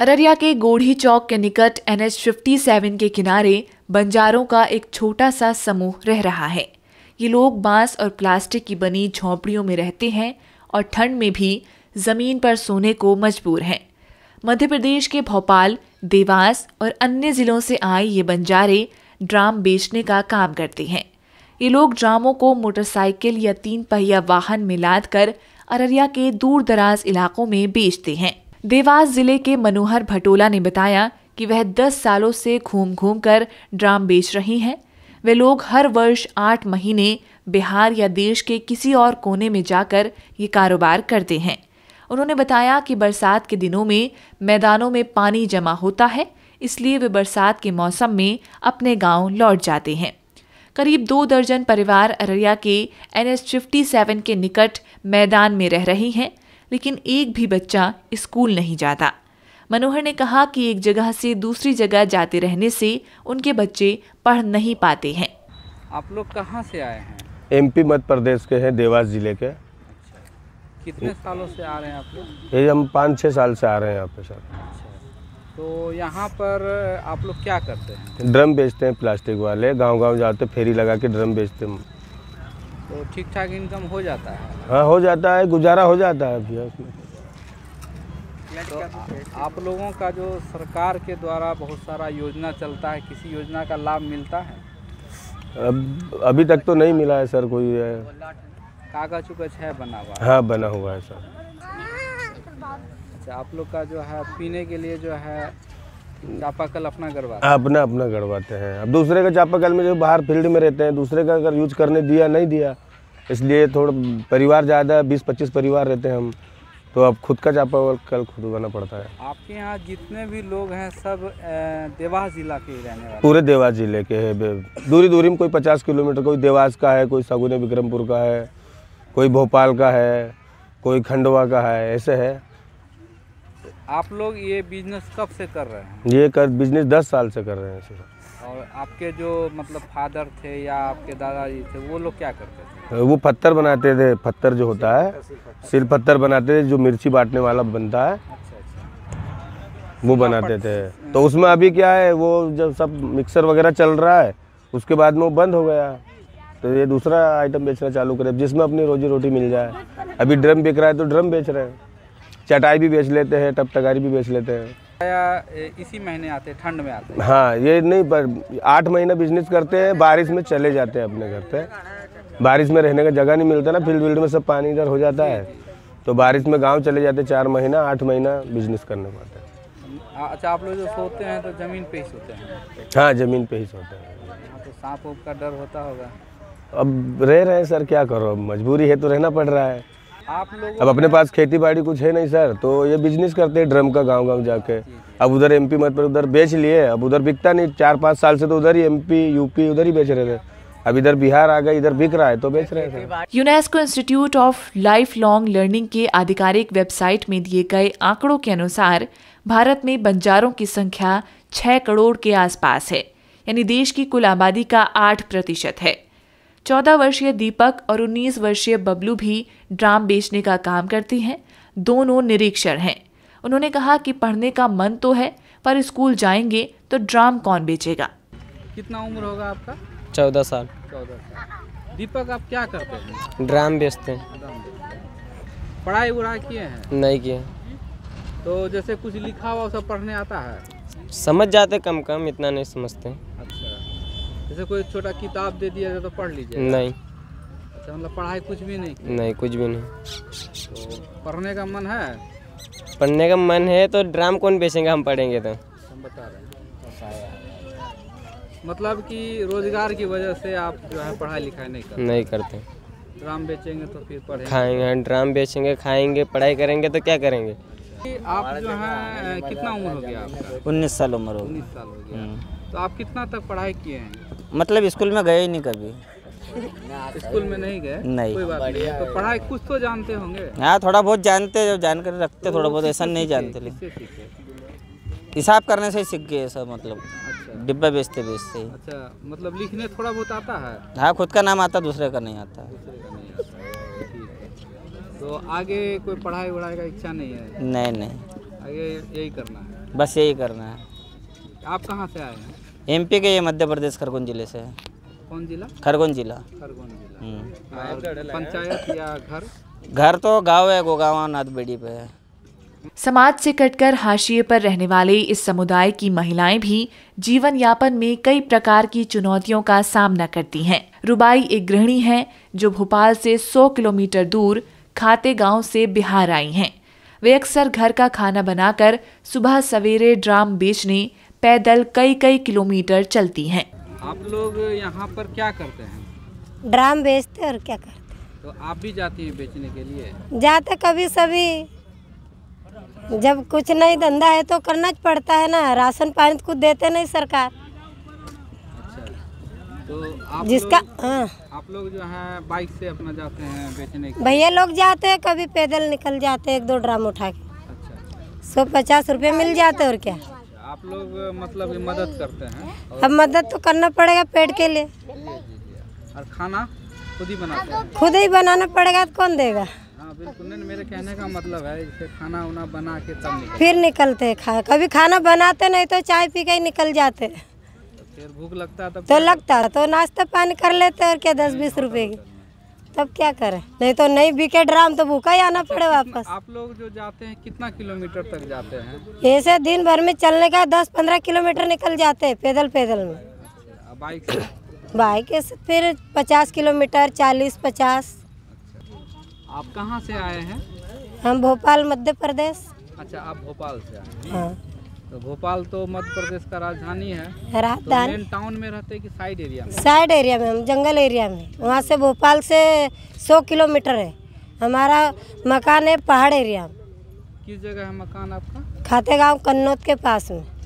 अररिया के गोढ़ी चौक के निकट एन एच के किनारे बंजारों का एक छोटा सा समूह रह रहा है ये लोग बांस और प्लास्टिक की बनी झोंपड़ियों में रहते हैं और ठंड में भी ज़मीन पर सोने को मजबूर हैं मध्य प्रदेश के भोपाल देवास और अन्य ज़िलों से आए ये बंजारे ड्राम बेचने का काम करते हैं ये लोग ड्रामों को मोटरसाइकिल या तीन पहिया वाहन में लाद कर अररिया के दूर दराज इलाकों में बेचते हैं देवास जिले के मनोहर भटोला ने बताया कि वह 10 सालों से घूम घूम कर ड्राम बेच रही हैं वे लोग हर वर्ष आठ महीने बिहार या देश के किसी और कोने में जाकर ये कारोबार करते हैं उन्होंने बताया कि बरसात के दिनों में मैदानों में पानी जमा होता है इसलिए वे बरसात के मौसम में अपने गांव लौट जाते हैं करीब दो दर्जन परिवार अररिया के एन एस के निकट मैदान में रह रही हैं लेकिन एक भी बच्चा स्कूल नहीं जाता मनोहर ने कहा कि एक जगह से दूसरी जगह जाते रहने से उनके बच्चे पढ़ नहीं पाते हैं आप लोग कहाँ से आए हैं एमपी मध्य प्रदेश के हैं देवास जिले के अच्छा। कितने सालों से आ रहे हैं आप लोग ये हम पाँच छः साल से आ रहे हैं यहाँ पे सर अच्छा। तो यहाँ पर आप लोग क्या करते हैं ड्रम बेचते हैं प्लास्टिक वाले गांव गांव जाते फेरी लगा के ड्रम बेचते हैं तो ठीक ठाक इनकम हो जाता है हाँ हो जाता है गुजारा हो जाता है भैया उसमें तो, तो आप लोगों का जो सरकार के द्वारा बहुत सारा योजना चलता है किसी योजना का लाभ मिलता है अब अभी तक तो नहीं मिला है सर कोई है कागज उगज है बना हुआ हाँ बना हुआ है सर अच्छा आप लोग का जो है पीने के लिए जो है चापाकल अपना गड़वा अपना अपना गड़वाते हैं अब दूसरे का चापाकल में जो बाहर फील्ड में रहते हैं दूसरे का अगर यूज करने दिया नहीं दिया इसलिए थोड़ा परिवार ज़्यादा बीस पच्चीस परिवार रहते हैं हम तो अब खुद का चापा कल खुद उगाना पड़ता है आपके यहाँ जितने भी लोग हैं सब देवास जिला के रहने वाले पूरे देवास जिले के हैं दूरी दूरी में कोई पचास किलोमीटर कोई देवास का है कोई सगुने विक्रमपुर का है कोई भोपाल का है कोई खंडवा का है ऐसे है आप लोग ये बिजनेस कब से कर रहे हैं ये कर बिजनेस दस साल से कर रहे हैं सर और आपके जो मतलब फादर थे या आपके दादाजी थे वो लोग क्या करते थे वो पत्थर बनाते थे पत्थर जो होता है सिर पत्थर बनाते थे जो मिर्ची बांटने वाला बनता है अच्छा, अच्छा। वो बनाते थे तो उसमें अभी क्या है वो जब सब मिक्सर वगैरह चल रहा है उसके बाद में वो बंद हो गया तो ये दूसरा आइटम बेचना चालू करे जिसमें अपनी रोजी रोटी मिल जाए अभी ड्रम बिक रहा है तो ड्रम बेच रहे हैं चटाई भी बेच लेते हैं टप टकारी भी बेच लेते हैं इसी महीने आते ठंड में आते हाँ ये नहीं पर आठ महीना बिजनेस करते हैं बारिश में चले जाते हैं अपने घर पे बारिश में रहने का जगह नहीं मिलता ना फील्ड वील्ड में सब पानी इधर हो जाता है तो बारिश में गांव चले जाते चार महीना आठ महीना बिजनेस करने को आता है अच्छा आप लोग जो सोते हैं तो जमीन पे ही सोते हैं हाँ जमीन पे ही सोते हैं हाँ, तो सांप का डर होता होगा अब रह रहे हैं सर क्या करो मजबूरी है तो रहना पड़ रहा है अब अपने पास खेती बाड़ी कुछ है नहीं सर तो ये बिजनेस करते हैं ड्रम का गांव गांव जाके अब उधर एमपी मत पर उधर बेच लिए अब उधर बिकता नहीं चार पाँच साल से तो उधर ही एमपी यूपी उधर ही बेच रहे थे अब इधर बिहार आ गए इधर बिक रहा है तो बेच रहे थे UNESCO institute of lifelong learning के आधिकारिक वेबसाइट में दिए गए आंकड़ों के अनुसार भारत में बंजारों की संख्या छह करोड़ के आसपास है यानी देश की कुल आबादी का आठ प्रतिशत है चौदह वर्षीय दीपक और उन्नीस वर्षीय बबलू भी ड्राम बेचने का काम करती हैं दोनों निरीक्षर हैं उन्होंने कहा कि पढ़ने का मन तो है पर स्कूल जाएंगे तो ड्राम कौन बेचेगा कितना उम्र होगा आपका चौदह साल चौदह साल दीपक आप क्या करते हैं ड्राम बेचते हैं पढ़ाई वढ़ाई किए हैं नहीं किए तो जैसे कुछ लिखा हुआ सब पढ़ने आता है समझ जाते कम कम इतना नहीं समझते अच्छा। जैसे कोई छोटा किताब दे दिया जाए तो पढ़ लीजिए नहीं अच्छा मतलब पढ़ाई कुछ भी नहीं नहीं कुछ भी नहीं तो पढ़ने का मन है पढ़ने का मन है तो ड्राम कौन बेचेंगे हम पढ़ेंगे तो हम बता रहे हैं तो मतलब कि रोजगार की वजह से आप जो है पढ़ाई लिखाई नहीं करते नहीं करते ड्राम बेचेंगे तो फिर पढ़ेंगे खाएंगे हाँ, ड्राम बेचेंगे खाएंगे पढ़ाई करेंगे तो क्या करेंगे आप जो है कितना उम्र हो गया आपका उन्नीस साल उम्र हो उन्नीस साल हो गया हम्म। तो आप कितना तक पढ़ाई किए हैं मतलब स्कूल में गए ही नहीं कभी स्कूल में नहीं गए नहीं कोई बात नहीं तो पढ़ाई कुछ तो जानते होंगे हाँ थोड़ा बहुत जानते जब जान रखते रखते थोड़ा बहुत ऐसा नहीं जानते हिसाब करने से सीख गए सब मतलब अच्छा। डिब्बा बेचते बेचते अच्छा मतलब लिखने थोड़ा बहुत आता है हाँ खुद का नाम आता दूसरे का नहीं आता तो आगे कोई पढ़ाई वढ़ाई का इच्छा नहीं है नहीं नहीं आगे यही करना है बस यही करना है आप कहाँ से आए हैं एमपी के ये मध्य प्रदेश खरगोन जिले से है कौन जिला खरगोन जिला खरगोन जिला हम्म। पंचायत या घर घर तो गांव है गोगावा नाथ बेड़ी पे है समाज से कटकर हाशिए पर रहने वाले इस समुदाय की महिलाएं भी जीवन यापन में कई प्रकार की चुनौतियों का सामना करती हैं। रुबाई एक गृहिणी है जो भोपाल से 100 किलोमीटर दूर खाते गांव से बिहार आई हैं। वे अक्सर घर का खाना बनाकर सुबह सवेरे ड्राम बेचने पैदल कई कई किलोमीटर चलती हैं आप लोग यहाँ पर क्या करते हैं ड्राम बेचते और क्या करते हैं तो आप भी जाती हैं बेचने के लिए जाते कभी सभी जब कुछ नहीं धंधा है तो करना पड़ता है ना राशन पानी तो कुछ देते नहीं सरकार अच्छा। तो आप जिसका हाँ आप लोग जो है बाइक से अपना जाते हैं बेचने के भैया लोग जाते हैं कभी पैदल निकल जाते हैं एक दो ड्राम उठा के अच्छा। सौ पचास रुपये मिल जाते और क्या आप लोग मतलब मदद करते हैं अब मदद तो करना पड़ेगा पेट के लिए और खाना खुद ही बनाते हैं खुद ही बनाना पड़ेगा तो कौन देगा हाँ, बिल्कुल नहीं मेरे कहने का मतलब है इसे खाना उना बना के तब निकलते। फिर निकलते हैं खा कभी खाना बनाते नहीं तो चाय पी के ही निकल जाते तो फिर भूख लगता है तो लगता है तो नाश्ता पानी कर लेते और क्या दस बीस रुपए की तब क्या करें नहीं तो नहीं बिके ड्राम तो भूखा ही आना पड़े वापस आप लोग जो जाते हैं कितना किलोमीटर तक जाते हैं ऐसे दिन भर में चलने का दस पंद्रह किलोमीटर निकल जाते हैं पैदल पैदल में अच्छा, बाइक से बाइक से फिर पचास किलोमीटर चालीस पचास अच्छा, आप कहाँ से आए हैं हम भोपाल मध्य प्रदेश अच्छा आप भोपाल से आए हैं हाँ तो भोपाल तो मध्य प्रदेश का राजधानी है तो राजधानी तो टाउन में रहते कि साइड एरिया में साइड एरिया में हम जंगल एरिया में वहाँ से भोपाल से सौ किलोमीटर है हमारा मकान है पहाड़ एरिया में किस जगह है मकान आपका खाते गाँव कन्नौत के पास में